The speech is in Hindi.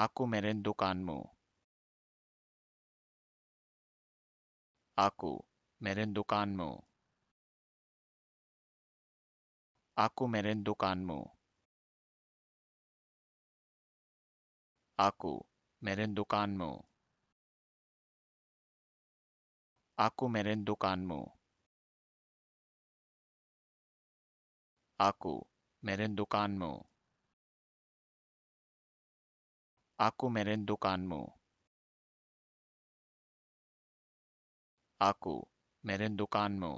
आकू मेरे दुकान मु आकू मेरे दुकान मु आकू मेरे दुकान मु आकू मेरे दुकान मु आकू मेरे दुकान मु आकू मेरे दुकान में आको मेरे दुकान मो आको मेरे दुकान मो